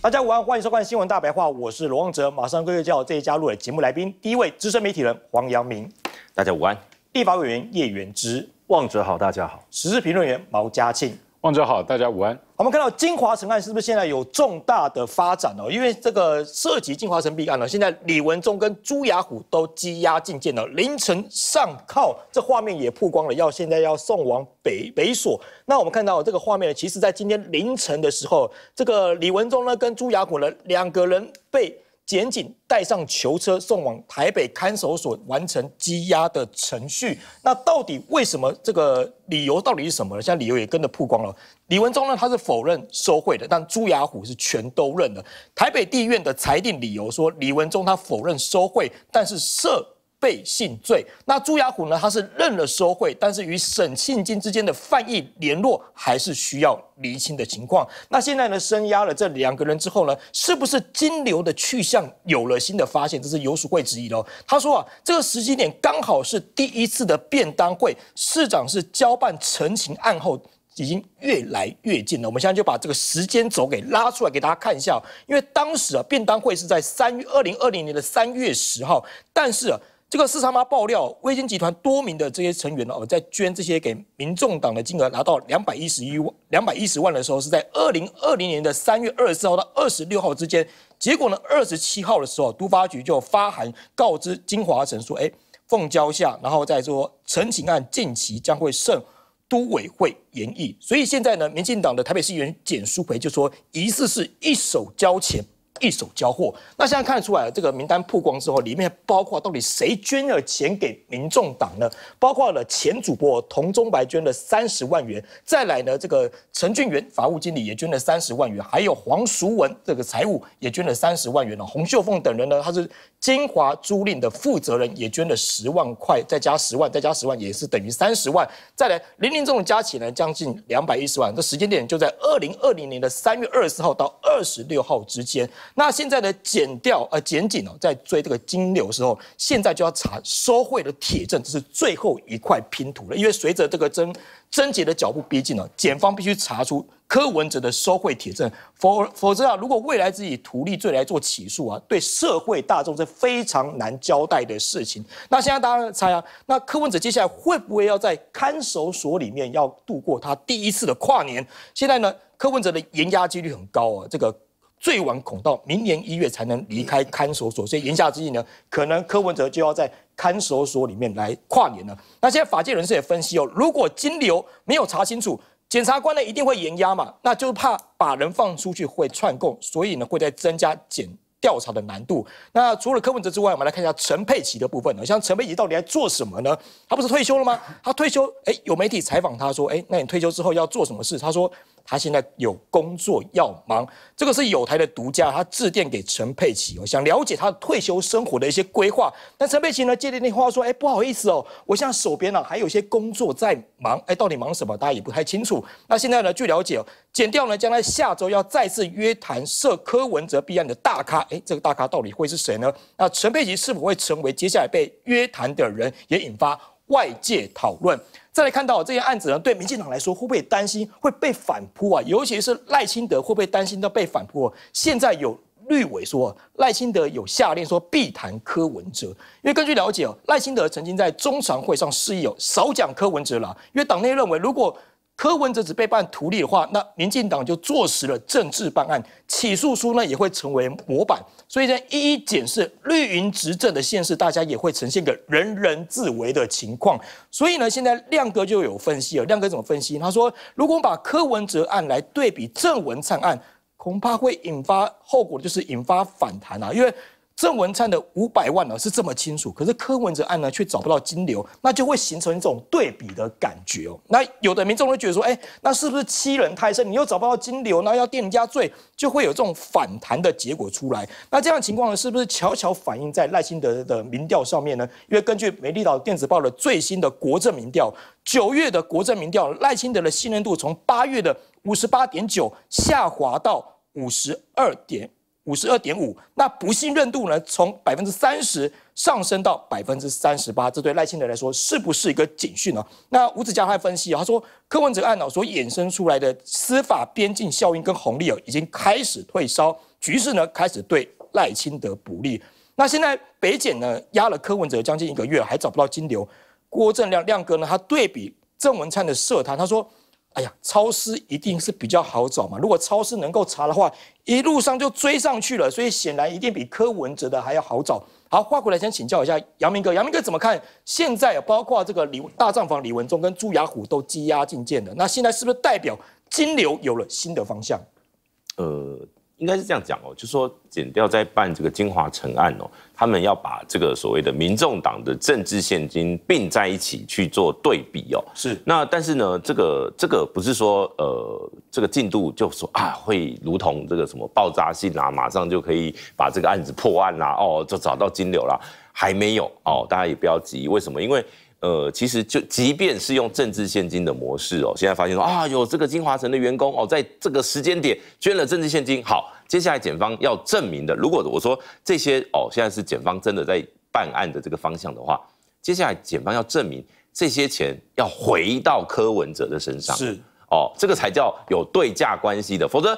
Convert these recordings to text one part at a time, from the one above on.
大家午安，欢迎收看《新闻大白话》，我是罗旺哲，马上就要介这一家的节目来宾。第一位资深媒体人黄阳明，大家午安。立法委员叶元之，旺哲好，大家好。时事评论员毛嘉庆。望总好，大家午安。我们看到金华城案是不是现在有重大的发展哦？因为这个涉及金华城弊案了，现在李文忠跟朱雅虎都羁押进监了，凌晨上铐这画面也曝光了，要现在要送往北北所。那我们看到这个画面呢，其实在今天凌晨的时候，这个李文忠呢跟朱雅虎呢两个人被。检警带上囚车送往台北看守所，完成羁押的程序。那到底为什么这个理由到底是什么？呢？现在理由也跟着曝光了。李文忠呢，他是否认收贿的，但朱雅虎是全都认的。台北地院的裁定理由说，李文忠他否认收贿，但是涉。被信罪，那朱亚虎呢？他是认了收贿，但是与沈庆金之间的犯意联络还是需要厘清的情况。那现在呢，声押了这两个人之后呢，是不是金流的去向有了新的发现？这是游鼠会质疑喽。他说啊，这个时间点刚好是第一次的便当会，市长是交办陈情案后，已经越来越近了。我们现在就把这个时间轴给拉出来给大家看一下，因为当时啊，便当会是在三月二零二零年的三月十号，但是。这个四三妈爆料，微鲸集团多名的这些成员哦，在捐这些给民众党的金额拿到两百一十一万两百一十万的时候，是在二零二零年的三月二十四号到二十六号之间。结果呢，二十七号的时候，都发局就发函告知金华成说：“哎，奉交下，然后再说，陈情案近期将会胜。都委会研议。”所以现在呢，民进党的台北市议员简淑培就说，疑似是一手交钱。一手交货。那现在看出来，这个名单曝光之后，里面包括到底谁捐了钱给民众党呢？包括了前主播童忠白捐了三十万元，再来呢，这个陈俊源法务经理也捐了三十万元，还有黄淑文这个财务也捐了三十万元呢。洪秀凤等人呢，他是金华租赁的负责人，也捐了十万块，再加十万，再加十万，也是等于三十万。再来，林林总总加起来将近两百一十万。这时间点就在二零二零年的三月二十四号到二十六号之间。那现在的减掉呃，减刑哦，在追这个金流的时候，现在就要查收贿的铁证，这是最后一块拼图了。因为随着这个侦侦结的脚步逼近了，检方必须查出柯文哲的收贿铁证，否否则啊，如果未来自己图利罪来做起诉啊，对社会大众是非常难交代的事情。那现在大家猜啊，那柯文哲接下来会不会要在看守所里面要度过他第一次的跨年？现在呢，柯文哲的严押几率很高啊，这个。最晚恐到明年一月才能离开看守所，所以言下之意呢，可能柯文哲就要在看守所里面来跨年了。那现在法界人士也分析哦，如果金流没有查清楚，检察官呢一定会严压嘛，那就怕把人放出去会串供，所以呢会再增加检调查的难度。那除了柯文哲之外，我们来看一下陈佩琪的部分。呢，像陈佩琪到底在做什么呢？他不是退休了吗？他退休，哎，有媒体采访他说，哎，那你退休之后要做什么事？他说。他现在有工作要忙，这个是友台的独家，他致电给陈佩琪，想了解他退休生活的一些规划。但陈佩琪呢，接电话说：“哎，不好意思哦，我现在手边呢还有一些工作在忙，哎，到底忙什么，大家也不太清楚。”那现在呢，据了解，剪掉呢，将在下周要再次约谈涉柯文哲弊案的大咖，哎，这个大咖到底会是谁呢？那陈佩琪是否会成为接下来被约谈的人，也引发。外界讨论，再来看到这些案子呢，对民进党来说会不会担心会被反扑啊？尤其是赖清德会不会担心到被反扑？现在有绿委说，赖清德有下令说，必谈柯文哲，因为根据了解哦，赖清德曾经在中常会上示意有少讲柯文哲了，因为党内认为如果。柯文哲只被办徒刑的话，那民进党就坐实了政治办案，起诉书呢也会成为模板。所以，在一一检视绿营执政的现实，大家也会呈现个人人自危的情况。所以呢，现在亮哥就有分析了。亮哥怎么分析？他说，如果把柯文哲案来对比郑文灿案，恐怕会引发后果，就是引发反弹啊，因为。郑文灿的五百万呢是这么清楚，可是柯文哲案呢却找不到金流，那就会形成一种对比的感觉哦。那有的民众会觉得说，哎，那是不是欺人太甚？你又找不到金流，那要定人家罪，就会有这种反弹的结果出来。那这样情况呢，是不是悄悄反映在赖清德的民调上面呢？因为根据美利岛电子报的最新的国政民调，九月的国政民调，赖清德的信任度从八月的五十八点九下滑到五十二点。五十二点五，那不信任度呢？从百分之三十上升到百分之三十八，这对赖清德来说是不是一个警讯呢？那吴子嘉还分析，他说柯文哲案所衍生出来的司法边境效应跟红利哦，已经开始退烧，局势呢开始对赖清德不利。那现在北检呢压了柯文哲将近一个月，还找不到金流。郭正亮亮哥呢，他对比郑文灿的社团，他说。哎呀，超市一定是比较好找嘛！如果超市能够查的话，一路上就追上去了，所以显然一定比柯文哲的还要好找。好，话回来，先请教一下杨明哥，杨明哥怎么看？现在包括这个李大账房李文忠跟朱雅虎都积压进建的，那现在是不是代表金流有了新的方向？呃。应该是这样讲哦，就说减掉在办这个金华城案哦，他们要把这个所谓的民众党的政治现金并在一起去做对比哦。是。那但是呢，这个这个不是说呃，这个进度就说啊，会如同这个什么爆炸性啊，马上就可以把这个案子破案啦，哦，就找到金流啦，还没有哦，大家也不要急，为什么？因为。呃，其实就即便是用政治现金的模式哦，现在发现说啊，有这个金华城的员工哦，在这个时间点捐了政治现金。好，接下来检方要证明的，如果我说这些哦，现在是检方真的在办案的这个方向的话，接下来检方要证明这些钱要回到柯文哲的身上，是哦，这个才叫有对价关系的，否则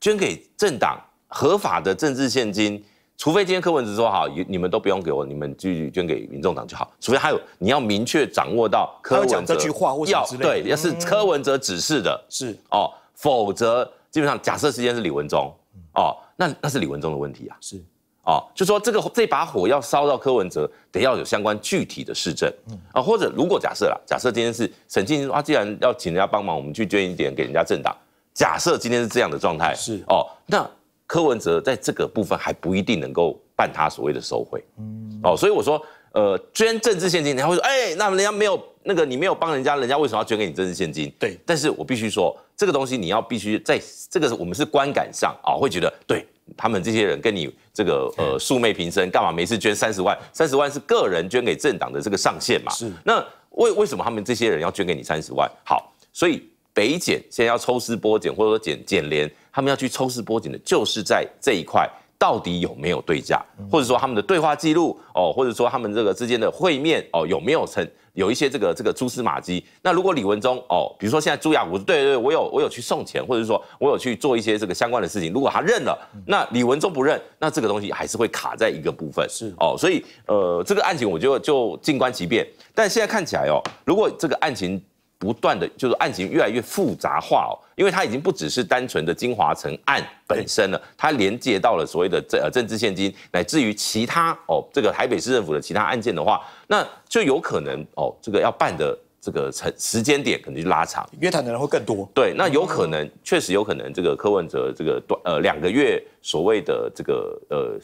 捐给政党合法的政治现金。除非今天柯文哲说好，你们都不用给我，你们继续捐给民众党就好。除非还有，你要明确掌握到柯文哲这句话或什对，要是柯文哲指示的，是哦，否则基本上假设今天是李文忠哦，那那是李文忠的问题啊。是哦，就说这个这把火要烧到柯文哲，得要有相关具体的市政啊，或者如果假设啦，假设今天是沈庆说啊，既然要请人家帮忙，我们去捐一点给人家政党。假设今天是这样的状态，是哦，那。柯文哲在这个部分还不一定能够办他所谓的收贿，嗯，哦，所以我说，呃，捐政治现金，人家会说，哎，那人家没有那个，你没有帮人家，人家为什么要捐给你政治现金？对，但是我必须说，这个东西你要必须在这个我们是观感上啊，会觉得对他们这些人跟你这个呃素昧平生，干嘛每次捐三十万？三十万是个人捐给政党的这个上限嘛？是。那为为什么他们这些人要捐给你三十万？好，所以北检现在要抽丝剥茧，或者说检检联。他们要去抽丝剥茧的，就是在这一块到底有没有对价，或者说他们的对话记录哦，或者说他们这个之间的会面哦，有没有成有一些这个这个蛛丝马迹？那如果李文忠哦，比如说现在朱亚虎对对，我有我有去送钱，或者说我有去做一些这个相关的事情，如果他认了，那李文忠不认，那这个东西还是会卡在一个部分。是哦，所以呃，这个案情我就就静观其变。但现在看起来哦，如果这个案情。不断的，就是案情越来越复杂化哦，因为它已经不只是单纯的金华城案本身了，它连接到了所谓的政呃政治现金，乃至于其他哦，这个台北市政府的其他案件的话，那就有可能哦，这个要办的。这个成时间点可能就拉长，约谈的人会更多。对，那有可能，确实有可能。这个柯文哲这个短呃两个月所谓的这个呃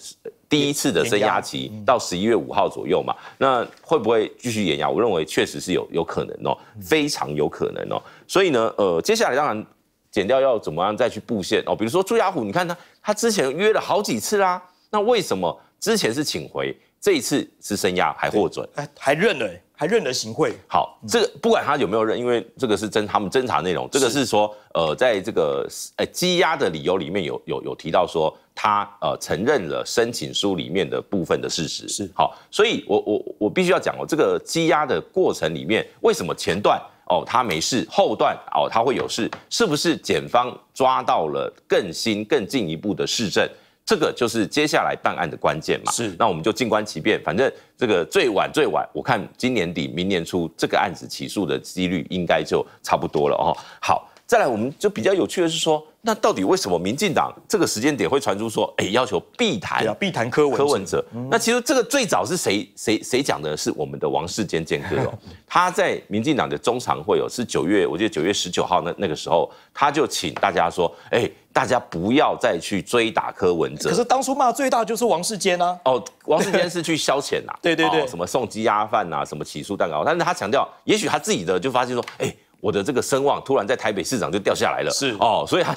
第一次的生压期到十一月五号左右嘛，那会不会继续延压？我认为确实是有有可能哦，非常有可能哦。所以呢，呃，接下来当然减掉要怎么样再去布线哦。比如说朱家虎，你看他他之前约了好几次啦，那为什么之前是请回，这一次是生压还获准，还认了。还认得行贿？好，这个不管他有没有认，因为这个是侦他们侦查内容。这个是说，呃，在这个呃羁押的理由里面有有有提到说他呃承认了申请书里面的部分的事实。是好，所以我我我必须要讲哦，这个羁押的过程里面，为什么前段哦他没事，后段哦他会有事？是不是检方抓到了更新更进一步的事证？这个就是接下来办案的关键嘛，是，那我们就静观其变，反正这个最晚最晚，我看今年底明年初，这个案子起诉的几率应该就差不多了哦。好，再来我们就比较有趣的是说。那到底为什么民进党这个时间点会传出说，哎，要求避谈避谈柯文柯文哲？那其实这个最早是谁谁谁讲的？是我们的王世坚建哥哦，他在民进党的中常会有，是九月，我记得九月十九号那那个时候，他就请大家说，哎，大家不要再去追打柯文哲。可是当初骂最大就是王世坚啊。哦，王世坚是去消遣呐，对对对，什么送鸡鸭饭呐，什么起诉蛋糕，但是他强调，也许他自己的就发现说，哎。我的这个声望突然在台北市长就掉下来了，是哦，所以他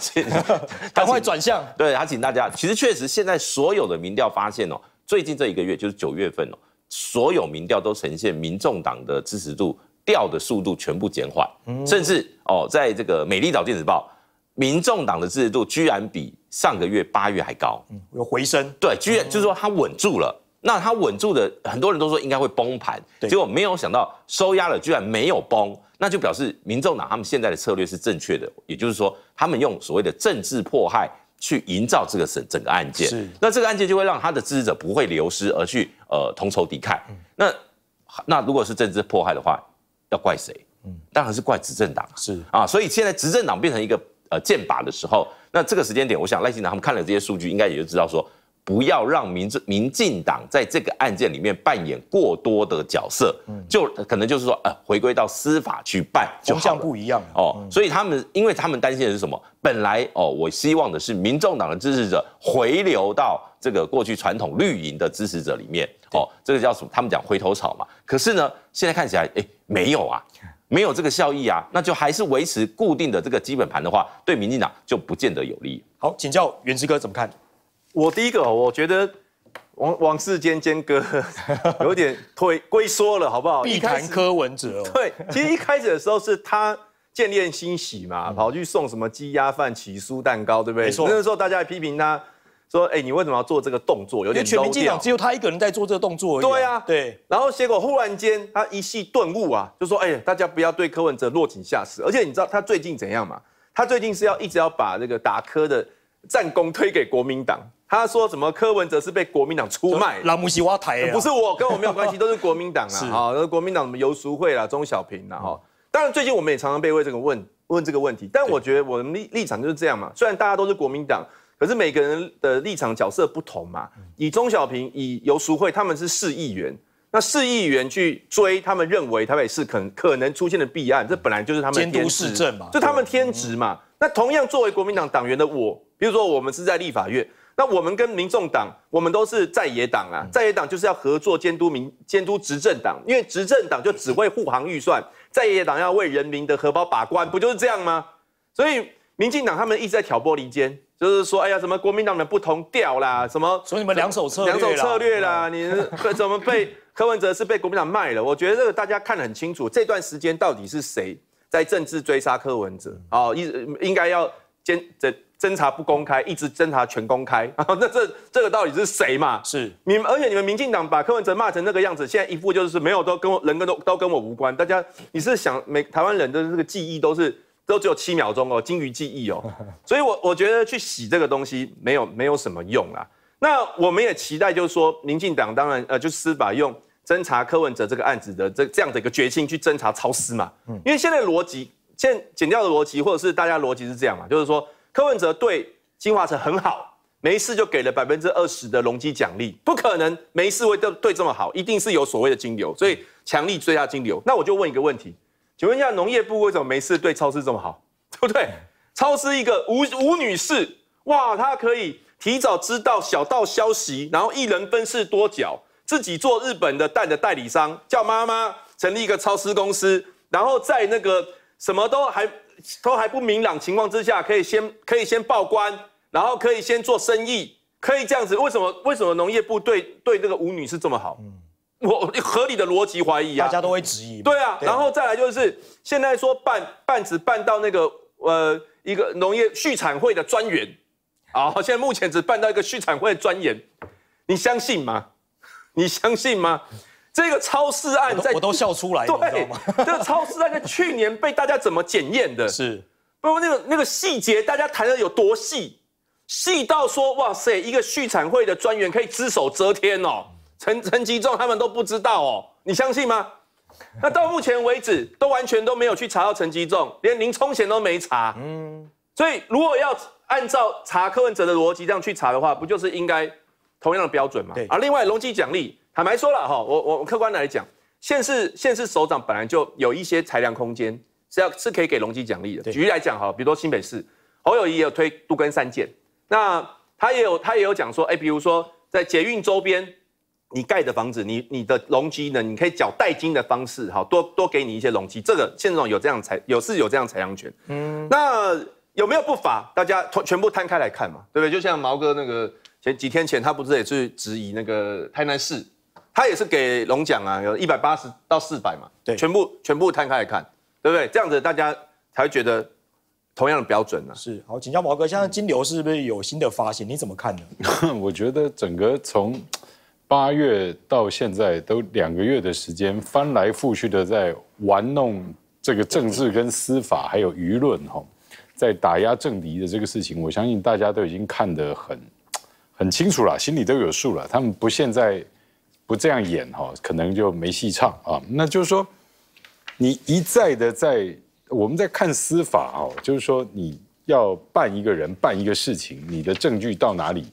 赶快转向，对他请大家，其实确实现在所有的民调发现哦，最近这一个月就是九月份哦，所有民调都呈现民众党的支持度掉的速度全部减缓，甚至哦，在这个美丽岛电子报，民众党的支持度居然比上个月八月还高，有回升，对，居然就是说他稳住了，那他稳住的很多人都说应该会崩盘，结果没有想到收压了居然没有崩。那就表示民众党他们现在的策略是正确的，也就是说，他们用所谓的政治迫害去营造这个整整个案件，那这个案件就会让他的支持者不会流失，而去呃同仇敌忾。那那如果是政治迫害的话，要怪谁？嗯，当然是怪执政党。是啊，所以现在执政党变成一个呃箭靶的时候，那这个时间点，我想赖清德他们看了这些数据，应该也就知道说。不要让民民进党在这个案件里面扮演过多的角色，就可能就是说，呃，回归到司法去办，就好像不一样哦。所以他们，因为他们担心的是什么？本来哦，我希望的是民众党的支持者回流到这个过去传统绿营的支持者里面，哦，这个叫什么？他们讲回头草嘛。可是呢，现在看起来，哎，没有啊，没有这个效益啊，那就还是维持固定的这个基本盘的话，对民进党就不见得有利。好，请教袁志哥怎么看？我第一个，我觉得，往往事间间隔，有点退龟缩了，好不好？一谈柯文哲，对，其实一开始的时候是他见恋欣喜嘛，跑去送什么鸡鸭饭、起酥蛋糕，对不对？没错。那时候大家批评他，说：“哎，你为什么要做这个动作？”有点全民进党只有他一个人在做这个动作。对啊，对。然后结果忽然间他一系顿悟啊，就说：“哎，大家不要对柯文哲落井下石。”而且你知道他最近怎样吗？他最近是要一直要把这个打柯的战功推给国民党。他说什么？柯文哲是被国民党出卖，那不是我，跟我没有关系，都是国民党啊。好，啊，国民党什么游淑慧啦，钟小平啦。哈，当然最近我们也常常被问这个问问这个问题，但我觉得我们立立场就是这样嘛。虽然大家都是国民党，可是每个人的立场角色不同嘛。以钟小平，以游淑慧，他们是市议员，那市议员去追他们认为台北市可可能出现的弊案，这本来就是他们监督市政嘛，就他们天职嘛。那同样作为国民党党员的我，比如说我们是在立法院。那我们跟民众党，我们都是在野党啊，在野党就是要合作监督民监督执政党，因为执政党就只为护航预算，在野党要为人民的荷包把关，不就是这样吗？所以民进党他们一直在挑拨离间，就是说，哎呀，什么国民党的不同调啦，什么，所以你们两手策略，两手策略啦，你 怎么被 柯文哲是被国民党卖了？我觉得这个大家看得很清楚，这段时间到底是谁在政治追杀柯文哲？哦，一应该要监这。侦查不公开，一直侦查全公开啊？那这这个到底是谁嘛？是你，而且你们民进党把柯文哲骂成那个样子，现在一副就是没有都跟我人跟都都跟我无关。大家，你是想每台湾人的这个记忆都是都只有七秒钟哦，金鱼记忆哦。所以我我觉得去洗这个东西没有没有什么用啦。那我们也期待就是说，民进党当然呃，就司法用侦查柯文哲这个案子的这这样的一个决心去侦查超司嘛。因为现在逻辑，现在剪掉的逻辑或者是大家逻辑是这样嘛，就是说。柯文哲对金华城很好，没事就给了百分之二十的容积奖励，不可能没事会对对这么好，一定是有所谓的金流，所以强力追加金流。那我就问一个问题，请问一下农业部为什么没事对超市这么好，对不对？超市一个吴吴女士，哇，她可以提早知道小道消息，然后一人分饰多角，自己做日本的蛋的代理商，叫妈妈成立一个超市公司，然后在那个什么都还。都还不明朗情况之下，可以先可以先报关，然后可以先做生意，可以这样子。为什么为什么农业部对对这个吴女士这么好？嗯，我合理的逻辑怀疑啊，大家都会质疑。对啊，然后再来就是现在说办办只办到那个呃一个农业畜产会的专员，啊，现在目前只办到一个畜产会专员，你相信吗？你相信吗？这个超市案在我都笑出来，你知道吗？这个超市案在去年被大家怎么检验的？是，不，那个那个细节大家谈的有多细，细到说哇塞，一个续产会的专员可以只手遮天哦，陈陈吉仲他们都不知道哦，你相信吗？那到目前为止都完全都没有去查到陈吉仲，连林冲贤都没查，嗯，所以如果要按照查柯文哲的逻辑这样去查的话，不就是应该同样的标准吗？对，而另外隆基奖励。坦白说了哈，我我客观来讲，现市现市首长本来就有一些裁量空间，是要是可以给容积奖励的。举例来讲哈，比如说新北市，侯友谊有推杜根三建，那他也有他也有讲说，哎，比如说在捷运周边，你盖的房子，你你的容积呢，你可以缴代金的方式，哈，多多给你一些容积。这个县长有这样裁，有是有这样裁量权。嗯，那有没有不法？大家全部摊开来看嘛，对不对？就像毛哥那个前几天前，他不是也去质疑那个台南市？他也是给龙奖啊，有一百八十到四百嘛，对，全部全部摊开来看，对不对？这样子大家才会觉得同样的标准啊。是好，请教毛哥，现在金流是不是有新的发现？你怎么看呢？我觉得整个从八月到现在都两个月的时间，翻来覆去的在玩弄这个政治跟司法还有舆论哈，在打压政敌的这个事情，我相信大家都已经看得很很清楚了，心里都有数了。他们不现在。不这样演哈，可能就没戏唱啊。那就是说，你一再的在我们在看司法哦，就是说你要办一个人办一个事情，你的证据到哪里，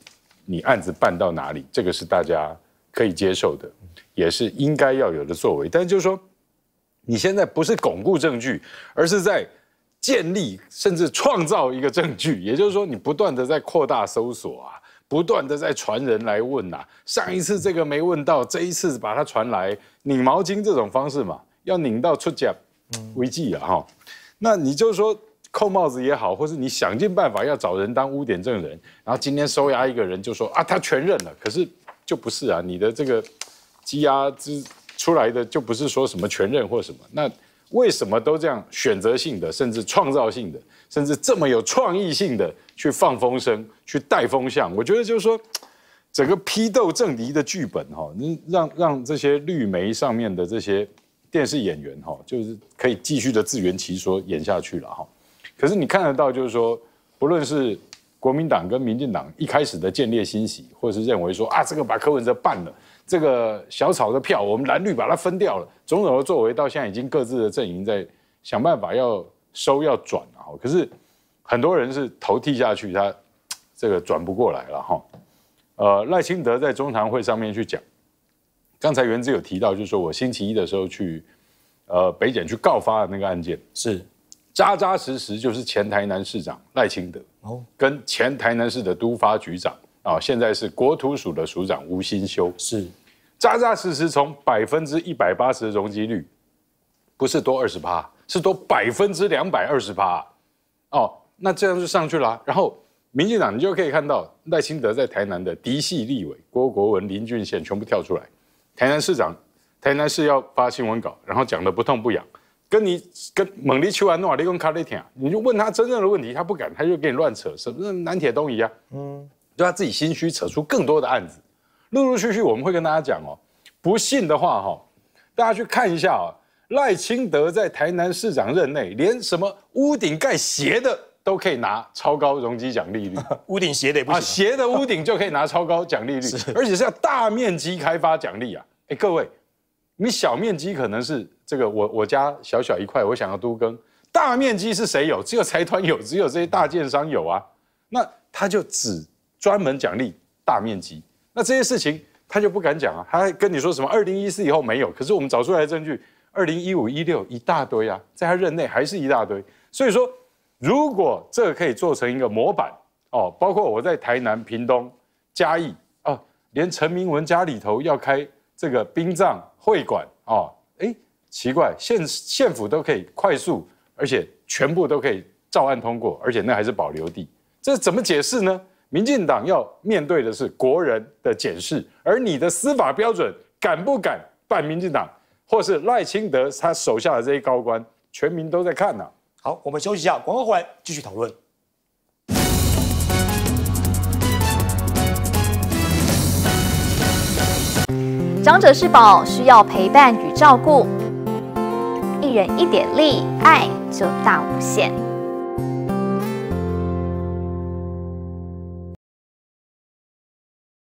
你案子办到哪里，这个是大家可以接受的，也是应该要有的作为。但就是说，你现在不是巩固证据，而是在建立甚至创造一个证据，也就是说，你不断的在扩大搜索啊。不断的在传人来问呐，上一次这个没问到，这一次把它传来拧毛巾这种方式嘛，要拧到出假危机啊哈，那你就说扣帽子也好，或是你想尽办法要找人当污点证人，然后今天收押一个人就说啊他全认了，可是就不是啊，你的这个羁押之出来的就不是说什么全认或什么那。为什么都这样选择性的，甚至创造性的，甚至这么有创意性的去放风声、去带风向？我觉得就是说，整个批斗政敌的剧本，哈，你让让这些绿媒上面的这些电视演员，哈，就是可以继续的自圆其说演下去了，哈。可是你看得到，就是说，不论是国民党跟民进党一开始的建立欣喜，或是认为说啊，这个把柯文哲办了。这个小草的票，我们蓝绿把它分掉了，种种的作为到现在已经各自的阵营在想办法要收要转啊，可是很多人是头剃下去，他这个转不过来了哈。呃，赖清德在中常会上面去讲，刚才原子有提到，就是说我星期一的时候去呃北检去告发的那个案件，是扎扎实实就是前台南市长赖清德跟前台南市的督发局长。啊，现在是国土署的署长吴新修是，扎扎实实从百分之一百八十的容积率，不是多二十八，是多百分之两百二十八，哦，那这样就上去了。然后民进党你就可以看到赖清德在台南的嫡系立委郭国文、林俊宪全部跳出来，台南市长台南市要发新闻稿，然后讲的不痛不痒，跟你跟猛力去玩弄瓦力贡卡力天啊，你就问他真正的问题，他不敢，他就给你乱扯，什么南铁东移啊，嗯。就他自己心虚，扯出更多的案子，陆陆续续我们会跟大家讲哦。不信的话，哈，大家去看一下哦。赖清德在台南市长任内，连什么屋顶盖斜的都可以拿超高容积奖利率，屋顶斜的也不行。斜的屋顶就可以拿超高奖利率，而且是要大面积开发奖励啊。哎，各位，你小面积可能是这个，我我家小小一块，我想要都更。大面积是谁有？只有财团有，只有这些大建商有啊。那他就只。专门奖励大面积，那这些事情他就不敢讲啊。他跟你说什么？二零一四以后没有，可是我们找出来的证据，二零一五一六一大堆啊，在他任内还是一大堆。所以说，如果这个可以做成一个模板哦，包括我在台南、屏东、嘉义哦，连陈明文家里头要开这个殡葬会馆哦，哎，奇怪，县县府都可以快速，而且全部都可以照案通过，而且那还是保留地，这怎么解释呢？民进党要面对的是国人的检视，而你的司法标准敢不敢办民进党，或是赖清德他手下的这些高官，全民都在看呢。好，我们休息一下，广告回来继续讨论。长者是宝，需要陪伴与照顾，一人一点力，爱就大无限。